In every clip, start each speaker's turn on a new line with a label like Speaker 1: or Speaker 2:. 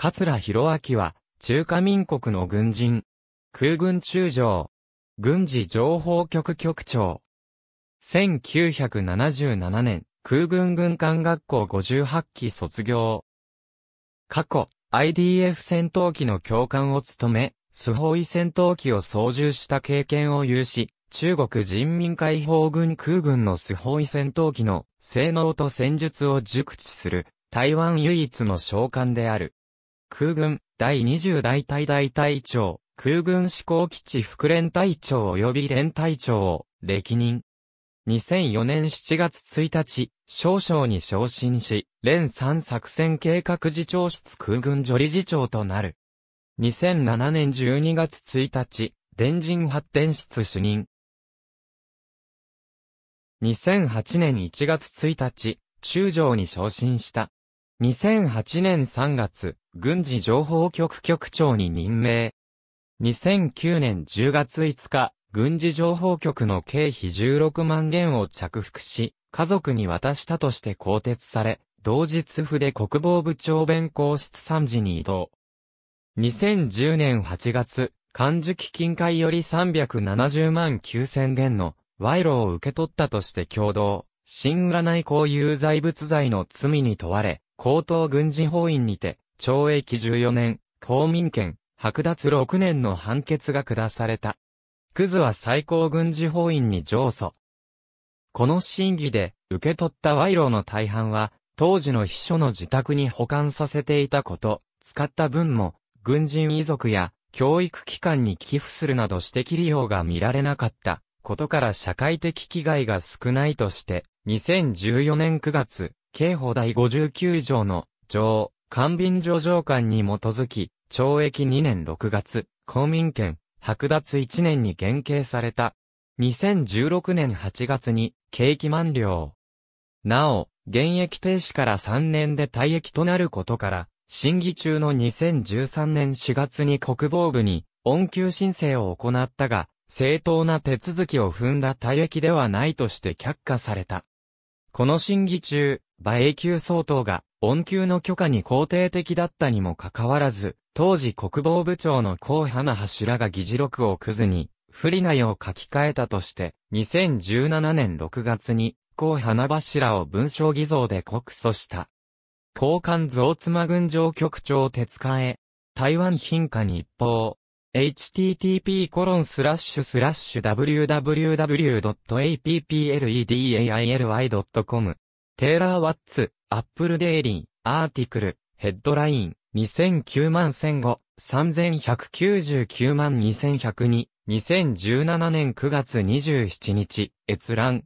Speaker 1: 桂弘明は、中華民国の軍人。空軍中将。軍事情報局局長。1977年、空軍軍艦学校58期卒業。過去、IDF 戦闘機の教官を務め、スホイ戦闘機を操縦した経験を有し、中国人民解放軍空軍のスホイ戦闘機の性能と戦術を熟知する、台湾唯一の将官である。空軍、第20大隊大隊長、空軍志向基地副連隊長及び連隊長を、歴任。2004年7月1日、少将に昇進し、連3作戦計画次長室空軍助理次長となる。2007年12月1日、電人発展室主任。2008年1月1日、中将に昇進した。2008年3月、軍事情報局局長に任命。2009年10月5日、軍事情報局の経費16万元を着服し、家族に渡したとして更迭され、同日府で国防部長弁公室参事に移動。2010年8月、漢字基金会より370万9000元の賄賂を受け取ったとして共同、新占い公有財物罪の罪に問われ、高等軍事法院にて、懲役14年、公民権、剥奪6年の判決が下された。クズは最高軍事法院に上訴。この審議で、受け取った賄賂の大半は、当時の秘書の自宅に保管させていたこと、使った分も、軍人遺族や、教育機関に寄付するなどして切りようが見られなかった。ことから社会的危害が少ないとして、2014年9月、刑法第59条の、条、官民上官に基づき、懲役2年6月、公民権、剥奪1年に減刑された。2016年8月に、刑期満了。なお、現役停止から3年で退役となることから、審議中の2013年4月に国防部に、恩給申請を行ったが、正当な手続きを踏んだ退役ではないとして却下された。この審議中、馬英九総統が、恩給の許可に肯定的だったにもかかわらず、当時国防部長の高花柱が議事録をくずに、不利なよを書き換えたとして、2017年6月に、高花柱を文章偽造で告訴した。高官増妻軍上局長手塚へ、台湾貧下日報。http コロンスラッシュスラッシュ www.appledaily.com テイラー・ワッツ、アップルデイリー、アーティクル、ヘッドライン、2009万1005、3199万2102、2017年9月27日、閲覧。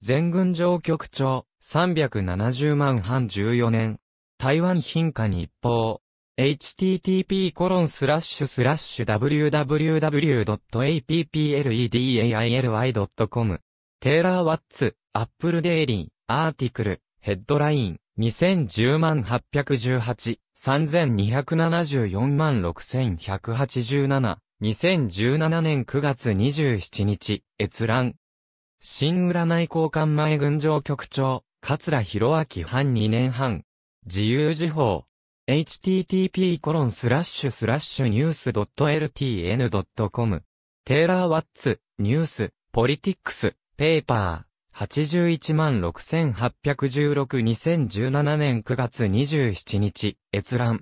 Speaker 1: 全軍上局長、370万半14年。台湾品下日報。http コロンスラッシュスラッシュ www.appledai.com テイラー・ワッツ、アップルデイリー、アーティクル、ヘッドライン、2010万818、3274万6187、2017年9月27日、閲覧。新占い交換前群青局長、桂弘明半2年半。自由時報。http コロンスラッシュスラッシュニュース .ltn.com。テイラー・ワッツ、ニュース、ポリティックス、ペーパー。816,816,2017年9月27日、閲覧。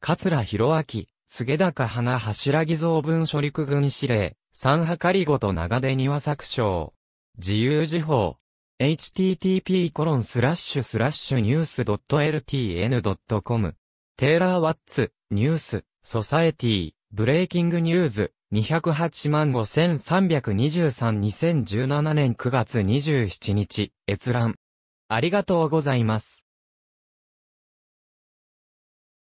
Speaker 1: 桂弘明、菅高花柱偽造文書陸軍司令、三はかりごと長出庭作賞。自由時報。http コロンスラッシュスラッシュニュース .ltn.com。テイラー・ワッツ、ニュース、ソサエティ、ブレイキングニューズ、208万53232017年9月27日、閲覧。ありがとうございます。